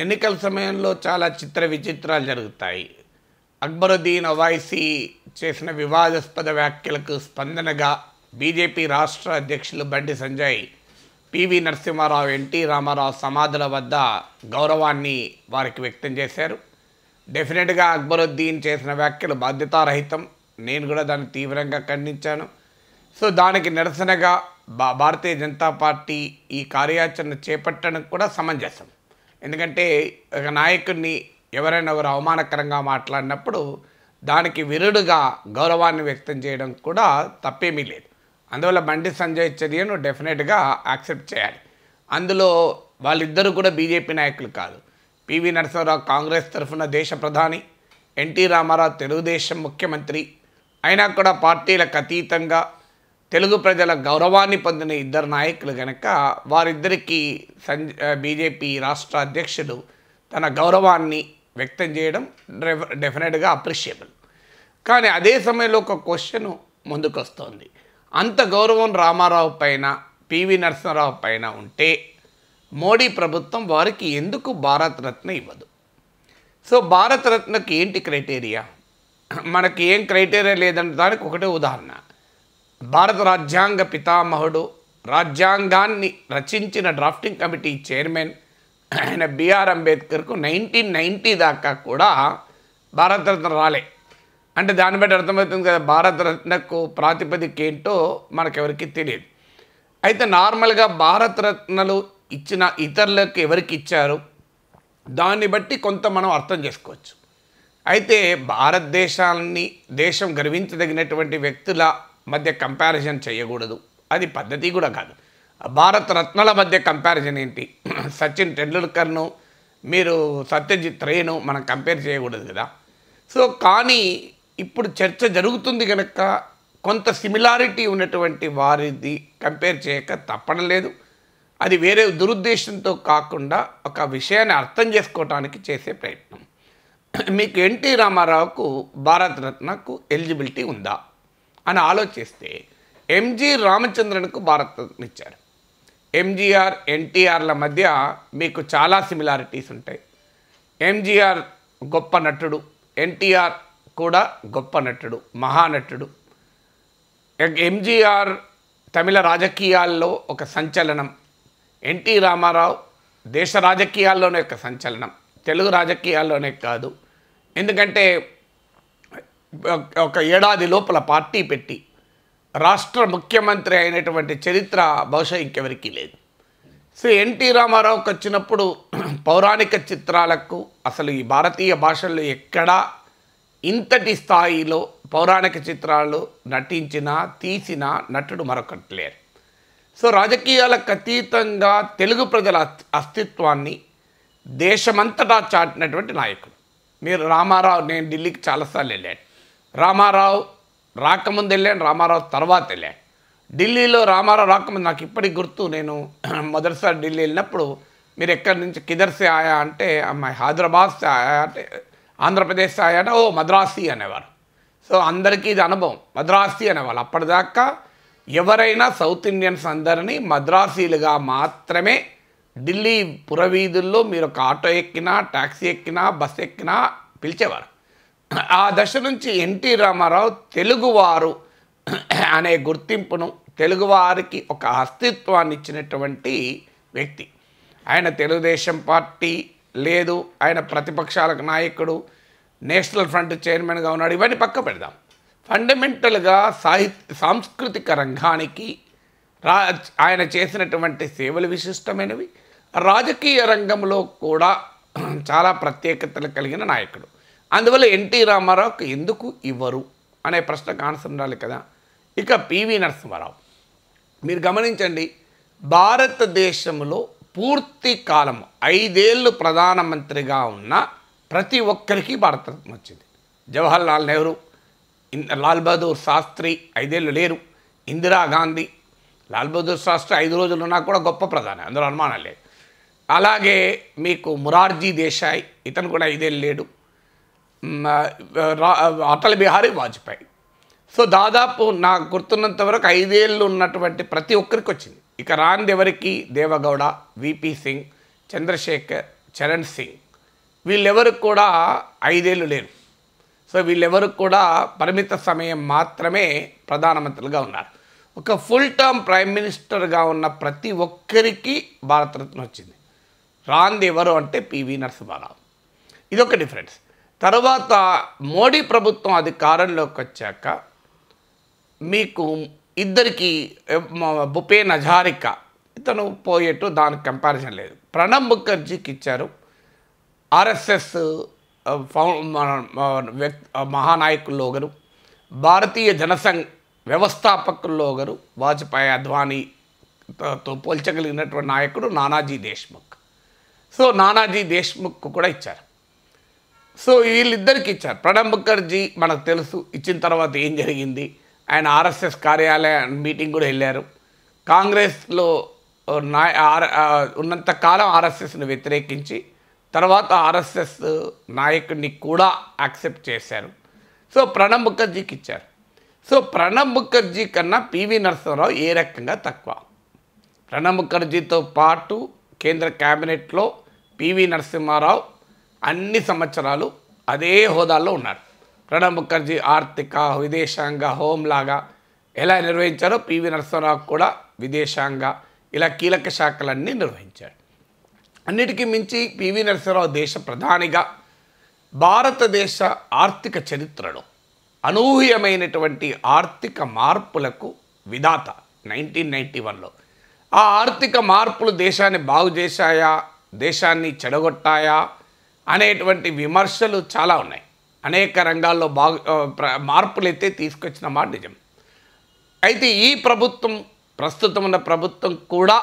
ఎన్నికల సమయంలో చాలా చిత్ర విచిత్రాలు జరుగుతాయి అక్బరుద్దీన్ అవాయిసీ చేసిన వివాదాస్పద వ్యాఖ్యలకు స్పందనగా బీజేపీ రాష్ట్ర అధ్యక్షులు బండి సంజయ్ పివి నరసింహారావు ఎన్టీ రామారావు సమాధుల వద్ద గౌరవాన్ని వారికి వ్యక్తం చేశారు డెఫినెట్గా అక్బరుద్దీన్ చేసిన వ్యాఖ్యలు బాధ్యతారహితం నేను కూడా దాన్ని తీవ్రంగా ఖండించాను సో దానికి నిరసనగా భారతీయ జనతా పార్టీ ఈ కార్యాచరణ చేపట్టడం కూడా సమంజసం ఎందుకంటే ఒక నాయకుడిని ఎవరైనా ఎవరు అవమానకరంగా మాట్లాడినప్పుడు దానికి విరుడుగా గౌరవాన్ని వ్యక్తం చేయడం కూడా తప్పేమీ లేదు అందువల్ల బండి సంజయ్ చర్యను డెఫినెట్గా యాక్సెప్ట్ చేయాలి అందులో వాళ్ళిద్దరూ కూడా బీజేపీ నాయకులు కాదు పివి నరసింహరావు కాంగ్రెస్ తరఫున దేశ ప్రధాని ఎన్టీ రామారావు తెలుగుదేశం ముఖ్యమంత్రి అయినా కూడా పార్టీలకు అతీతంగా తెలుగు ప్రజల గౌరవాన్ని పొందిన ఇద్దరు నాయకులు గనక వారిద్దరికీ సంజ బీజేపీ రాష్ట్ర అధ్యక్షుడు తన గౌరవాన్ని వ్యక్తం చేయడం డెఫినెట్గా అప్రిషియబుల్ కానీ అదే సమయంలో ఒక క్వశ్చన్ ముందుకొస్తోంది అంత గౌరవం రామారావు పైన పివి నరసింహరావు పైన ఉంటే మోడీ ప్రభుత్వం వారికి ఎందుకు భారతరత్న ఇవ్వదు సో భారతరత్నకి ఏంటి క్రైటీరియా మనకి ఏం క్రైటీరియా లేదన్న దానికి ఒకటే ఉదాహరణ భారత రాజ్యాంగ పితామహుడు రాజ్యాంగాన్ని రచించిన డ్రాఫ్టింగ్ కమిటీ చైర్మన్ ఆయన బిఆర్ అంబేద్కర్కు నైన్టీన్ నైంటీ దాకా కూడా భారతరత్న రాలే అంటే దాన్ని బట్టి అర్థమవుతుంది కదా భారతరత్నకు ప్రాతిపదిక ఏంటో మనకెవరికి తెలియదు అయితే నార్మల్గా భారతరత్నలు ఇచ్చిన ఇతరులకు ఎవరికి ఇచ్చారు దాన్ని బట్టి కొంత మనం అర్థం చేసుకోవచ్చు అయితే భారతదేశాన్ని దేశం గర్వించదగినటువంటి వ్యక్తుల మధ్య కంపారిజన్ చేయకూడదు అది పద్ధతి కూడా కాదు భారత రత్నాల మధ్య కంపారిజన్ ఏంటి సచిన్ టెండూల్కర్ను మీరు సత్యజిత్ రేను మనం కంపేర్ చేయకూడదు కదా సో కానీ ఇప్పుడు చర్చ జరుగుతుంది కనుక కొంత సిమిలారిటీ ఉన్నటువంటి వారిది కంపేర్ చేయక తప్పడం లేదు అది వేరే దురుద్దేశంతో కాకుండా ఒక విషయాన్ని అర్థం చేసుకోవటానికి చేసే ప్రయత్నం మీకు ఎన్టీ రామారావుకు భారతరత్నకు ఎలిజిబిలిటీ ఉందా అని ఆలోచిస్తే ఎంజి రామచంద్రన్కు ఇచ్చారు ఎంజీఆర్ ఎన్టీఆర్ల మధ్య మీకు చాలా సిమిలారిటీస్ ఉంటాయి ఎంజీఆర్ గొప్ప నటుడు ఎన్టీఆర్ కూడా గొప్ప నటుడు మహానటుడు ఎంజీఆర్ తమిళ రాజకీయాల్లో ఒక సంచలనం ఎన్టీ రామారావు దేశ రాజకీయాల్లోనే ఒక సంచలనం తెలుగు రాజకీయాల్లోనే కాదు ఎందుకంటే ఒక ఏడాది లోపల పార్టీ పెట్టి రాష్ట్ర ముఖ్యమంత్రి అయినటువంటి చరిత్ర బహుశా ఇంకెవరికీ లేదు సో ఎన్టీ రామారావుకి వచ్చినప్పుడు పౌరాణిక చిత్రాలకు అసలు ఈ భారతీయ భాషల్లో ఎక్కడా ఇంతటి స్థాయిలో పౌరాణిక చిత్రాలు నటించిన తీసిన నటుడు మరొకటి లేరు సో రాజకీయాలకు అతీతంగా తెలుగు ప్రజల అస్తిత్వాన్ని దేశమంతటా చాటినటువంటి నాయకుడు మీరు రామారావు నేను ఢిల్లీకి చాలాసార్లు వెళ్ళాను రామారావు రాకముందు వెళ్ళాను రామారావు తర్వాత వెళ్ళాను ఢిల్లీలో రామారావు రాకముందు నాకు ఇప్పటికి గుర్తు నేను మొదటిసారి ఢిల్లీ వెళ్ళినప్పుడు మీరు ఎక్కడి నుంచి కిదర్సే ఆయా అంటే అమ్మాయి హైదరాబాద్ సే ఆయా అంటే ఆంధ్రప్రదేశ్ ఆయా అంటే ఓ మద్రాసి అనేవారు సో అందరికీ ఇది అనుభవం మద్రాసి అనేవాళ్ళు అప్పటిదాకా ఎవరైనా సౌత్ ఇండియన్స్ అందరినీ మద్రాసీలుగా మాత్రమే ఢిల్లీ పురవీధుల్లో మీరు ఒక ఆటో ఎక్కినా ట్యాక్సీ ఎక్కినా బస్ ఎక్కినా పిలిచేవారు ఆ దశ నుంచి ఎన్టీ రామారావు తెలుగువారు అనే గుర్తింపును తెలుగువారికి ఒక అస్తిత్వాన్ని ఇచ్చినటువంటి వ్యక్తి ఆయన తెలుగుదేశం పార్టీ లేదు ఆయన ప్రతిపక్షాలకు నాయకుడు నేషనల్ ఫ్రంట్ చైర్మన్గా ఉన్నాడు ఇవన్నీ పక్క పెడదాం ఫండమెంటల్గా సాహిత్య సాంస్కృతిక రంగానికి రా ఆయన చేసినటువంటి సేవలు విశిష్టమైనవి రాజకీయ రంగంలో కూడా చాలా ప్రత్యేకతలు కలిగిన నాయకుడు అందువల్ల ఎన్టీ రామారావుకి ఎందుకు ఇవ్వరు అనే ప్రశ్నకు ఆన్సర్ ఉండాలి కదా ఇక పివి నరసింహారావు మీరు గమనించండి భారతదేశంలో పూర్తి కాలం ఐదేళ్ళు ప్రధానమంత్రిగా ఉన్న ప్రతి ఒక్కరికి భారతరత్నం వచ్చింది జవహర్లాల్ నెహ్రూ లాల్ బహదూర్ శాస్త్రి ఐదేళ్ళు లేరు ఇందిరాగాంధీ లాల్ బహదూర్ శాస్త్రి ఐదు రోజులు ఉన్నా కూడా గొప్ప ప్రధాని అందులో అనుమానం లేదు అలాగే మీకు మురార్జీ దేశాయ్ ఇతను కూడా ఐదేళ్ళు లేడు అటల్ బిహారీ వాజ్పేయి సో దాదాపు నాకు గుర్తున్నంత వరకు ఐదేళ్ళు ఉన్నటువంటి ప్రతి ఒక్కరికి వచ్చింది ఇక రాంది ఎవరికి దేవగౌడ విపి సింగ్ చంద్రశేఖర్ చరణ్ సింగ్ వీళ్ళెవరికి కూడా ఐదేళ్ళు లేరు సో వీళ్ళెవరికి కూడా పరిమిత సమయం మాత్రమే ప్రధానమంత్రులుగా ఉన్నారు ఒక ఫుల్ టర్మ్ ప్రైమ్ మినిస్టర్గా ఉన్న ప్రతి ఒక్కరికి భారతరత్న వచ్చింది రాంది ఎవరు అంటే పివి నరసింహారావు ఇదొక డిఫరెన్స్ తర్వాత మోడీ ప్రభుత్వం అధికారంలోకి వచ్చాక మీకు ఇద్దరికి భూపేన్ హజారిక ఇతను పోయేట్టు దానికి కంపారిజన్ లేదు ప్రణబ్ ముఖర్జీకి ఇచ్చారు ఆర్ఎస్ఎస్ వ్యక్తి మహానాయకుల్లో ఒకరు భారతీయ జనసంఘ్ వ్యవస్థాపకుల్లో ఒకరు వాజ్పేయి అద్వానీతో పోల్చగలిగినటువంటి నాయకుడు నానాజీ దేశ్ముఖ్ సో నానాజీ దేశ్ముఖ్ కూడా ఇచ్చారు సో వీళ్ళిద్దరికి ఇచ్చారు ప్రణబ్ ముఖర్జీ మనకు తెలుసు ఇచ్చిన తర్వాత ఏం జరిగింది ఆయన ఆర్ఎస్ఎస్ కార్యాలయం మీటింగ్ కూడా వెళ్ళారు కాంగ్రెస్లో నా ఉన్నంతకాలం ఆర్ఎస్ఎస్ను వ్యతిరేకించి తర్వాత ఆర్ఎస్ఎస్ నాయకుడిని కూడా యాక్సెప్ట్ చేశారు సో ప్రణబ్ ముఖర్జీకి ఇచ్చారు సో ప్రణబ్ ముఖర్జీ కన్నా పివి నరసింహరావు ఏ రకంగా తక్కువ ప్రణబ్ ముఖర్జీతో పాటు కేంద్ర క్యాబినెట్లో పివి నరసింహారావు అన్ని సంవత్సరాలు అదే హోదాల్లో ఉన్నారు ప్రణబ్ ముఖర్జీ ఆర్థిక విదేశాంగ హోంలాగా ఎలా నిర్వహించారో పివి నరసింహరావు కూడా విదేశాంగ ఇలా కీలక శాఖలన్నీ నిర్వహించాడు అన్నిటికీ మించి పివి నరసింహరావు దేశ ప్రధానిగా భారతదేశ ఆర్థిక చరిత్రలో అనూహ్యమైనటువంటి ఆర్థిక మార్పులకు విధాత నైన్టీన్ నైంటీ వన్లో ఆ ఆర్థిక మార్పులు దేశాన్ని బాగు చేశాయా దేశాన్ని చెడగొట్టాయా అనేటువంటి విమర్శలు చాలా ఉన్నాయి అనేక రంగాల్లో బాగా మార్పులైతే తీసుకొచ్చిన మాట నిజం అయితే ఈ ప్రభుత్వం ప్రస్తుతం ఉన్న ప్రభుత్వం కూడా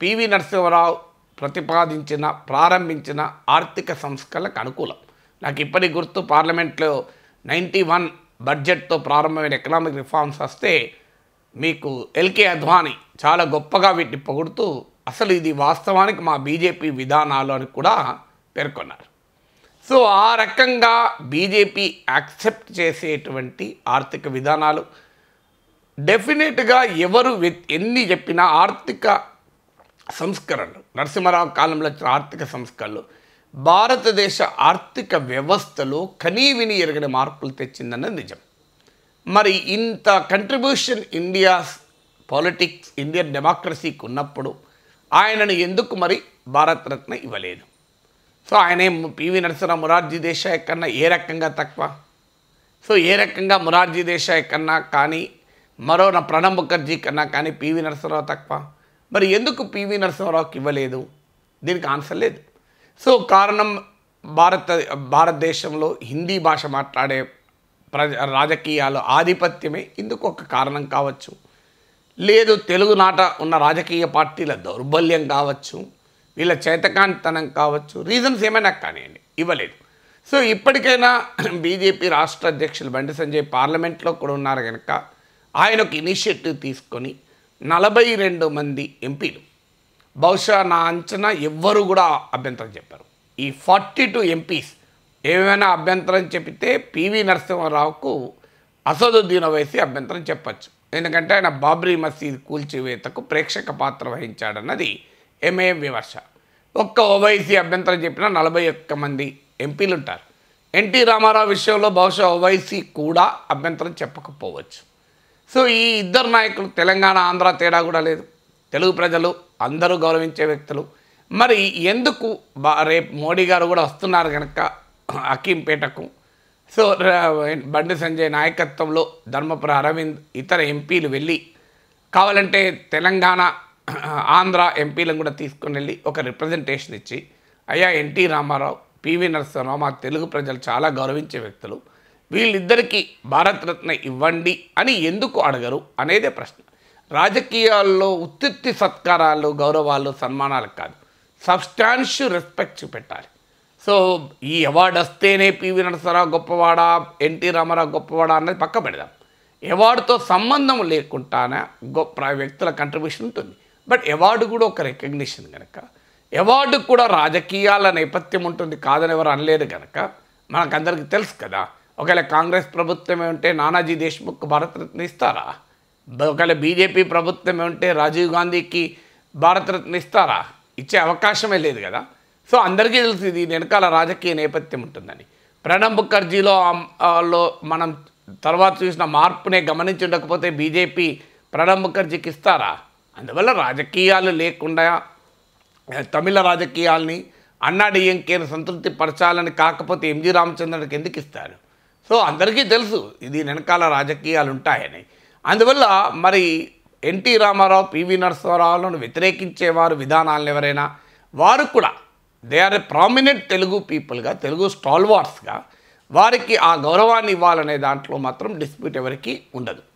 పివి నరసింహరావు ప్రతిపాదించిన ప్రారంభించిన ఆర్థిక సంస్కరణలకు అనుకూలం నాకు ఇప్పటి గుర్తు పార్లమెంట్లో నైంటీ వన్ బడ్జెట్తో ప్రారంభమైన ఎకనామిక్ రిఫార్మ్స్ వస్తే మీకు ఎల్కే అద్వానీ చాలా గొప్పగా వీటిని పొగుడుతూ అసలు ఇది వాస్తవానికి మా బీజేపీ విధానాలు అని కూడా పేర్కొన్నారు సో ఆ రకంగా బీజేపీ యాక్సెప్ట్ చేసేటువంటి ఆర్థిక విధానాలు డెఫినెట్గా ఎవరు ఎన్ని చెప్పినా ఆర్థిక సంస్కరణలు నరసింహారావు కాలంలో వచ్చిన ఆర్థిక సంస్కరణలు భారతదేశ ఆర్థిక వ్యవస్థలో కనీవిని ఎరగిన మార్పులు తెచ్చిందన్నది నిజం మరి ఇంత కంట్రిబ్యూషన్ ఇండియాస్ పాలిటిక్స్ ఇండియన్ డెమోక్రసీకి ఉన్నప్పుడు ఆయనను ఎందుకు మరి భారతరత్న ఇవ్వలేదు సో ఆయనే పివి నరసింహ మురార్జీ దేశాయ్ కన్నా ఏ రకంగా తక్కువ సో ఏ రకంగా మురార్జీ దేశాయ్ కన్నా కానీ మరో నా ప్రణబ్ ముఖర్జీ కన్నా కానీ పివి నరసింహరావు తక్కువ మరి ఎందుకు పివి నరసింహరావుకి ఇవ్వలేదు దీనికి ఆన్సర్ లేదు సో కారణం భారత భారతదేశంలో హిందీ భాష మాట్లాడే ప్రజ రాజకీయాలు ఆధిపత్యమే ఇందుకు ఒక కారణం కావచ్చు లేదు తెలుగు నాట ఉన్న రాజకీయ పార్టీల దౌర్బల్యం కావచ్చు వీళ్ళ చేతకాంతనం కావచ్చు రీజన్స్ ఏమైనా కానివ్వండి ఇవ్వలేదు సో ఇప్పటికైనా బీజేపీ రాష్ట్ర అధ్యక్షులు బండి సంజయ్ పార్లమెంట్లో కూడా ఉన్నారు కనుక ఆయన ఒక ఇనిషియేటివ్ తీసుకొని నలభై రెండు మంది ఎంపీలు బహుశా నా అంచనా ఎవ్వరు కూడా అభ్యంతరం చెప్పారు ఈ ఫార్టీ టూ ఎంపీస్ ఏమైనా అభ్యంతరం చెప్తే పివి నరసింహారావుకు అసదుద్దీన్ వేసి అభ్యంతరం చెప్పచ్చు ఎందుకంటే ఆయన బాబ్రీ మసీద్ కూల్చివేతకు ప్రేక్షక పాత్ర వహించాడన్నది ఎంఏ విమర్శ ఒక్క ఓవైసీ అభ్యంతరం చెప్పిన నలభై ఒక్క మంది ఎంపీలు ఉంటారు ఎన్టీ రామారావు విషయంలో బహుశా ఓవైసీ కూడా అభ్యంతరం చెప్పకపోవచ్చు సో ఈ ఇద్దరు నాయకులు తెలంగాణ ఆంధ్ర తేడా కూడా లేదు తెలుగు ప్రజలు అందరూ గౌరవించే వ్యక్తులు మరి ఎందుకు రేపు మోడీ గారు కూడా వస్తున్నారు కనుక అకీంపేటకు సో బండి సంజయ్ నాయకత్వంలో ధర్మపుర అరవింద్ ఇతర ఎంపీలు వెళ్ళి కావాలంటే తెలంగాణ ఆంధ్ర ఎంపీలను కూడా తీసుకుని వెళ్ళి ఒక రిప్రజెంటేషన్ ఇచ్చి అయ్యా ఎన్టీ రామారావు పివి నరసింహరావు మా తెలుగు ప్రజలు చాలా గౌరవించే వ్యక్తులు వీళ్ళిద్దరికీ భారతరత్న ఇవ్వండి అని ఎందుకు అడగరు అనేదే ప్రశ్న రాజకీయాల్లో ఉత్తి సత్కారాలు గౌరవాలు సన్మానాలు కాదు సబ్స్టాన్షియల్ రెస్పెక్ట్ చూపెట్టాలి సో ఈ అవార్డు వస్తేనే పివి నరసరావు గొప్పవాడా ఎన్టీ రామారావు గొప్పవాడా అన్నది పక్క పెడదాం అవార్డుతో సంబంధం లేకుండానే గొప్ప వ్యక్తుల కంట్రిబ్యూషన్ ఉంటుంది బట్ అవార్డు కూడా ఒక రికగ్నిషన్ కనుక అవార్డుకు కూడా రాజకీయాల నేపథ్యం ఉంటుంది కాదని ఎవరు అనలేదు కనుక మనకందరికీ తెలుసు కదా ఒకవేళ కాంగ్రెస్ ప్రభుత్వమే ఉంటే నానాజీ దేశ్ముఖ్ భారతరత్న ఇస్తారా ఒకవేళ బీజేపీ ప్రభుత్వమే ఉంటే రాజీవ్ గాంధీకి భారతరత్న ఇస్తారా ఇచ్చే అవకాశమే లేదు కదా సో అందరికీ తెలుసు ఇది వెనకాల రాజకీయ నేపథ్యం ఉంటుందని ప్రణబ్ ముఖర్జీలో లో మనం తర్వాత చూసిన మార్పునే గమనించకపోతే బీజేపీ ప్రణబ్ ముఖర్జీకి ఇస్తారా అందువల్ల రాజకీయాలు లేకుండా తమిళ రాజకీయాల్ని అన్నాడీఎంకేను సంతృప్తి పరచాలని కాకపోతే ఎంజి రామచంద్రుడికి ఎందుకు ఇస్తారు సో అందరికీ తెలుసు ఇది వెనకాల రాజకీయాలు ఉంటాయని అందువల్ల మరి ఎన్టీ రామారావు పివి నరసింహారావులను వ్యతిరేకించేవారు విధానాలను ఎవరైనా వారు కూడా they are a prominent Telugu పీపుల్గా తెలుగు స్టాల్వార్స్గా వారికి ఆ గౌరవాన్ని ఇవ్వాలనే దాంట్లో మాత్రం డిస్ప్యూట్ ఎవరికి ఉండదు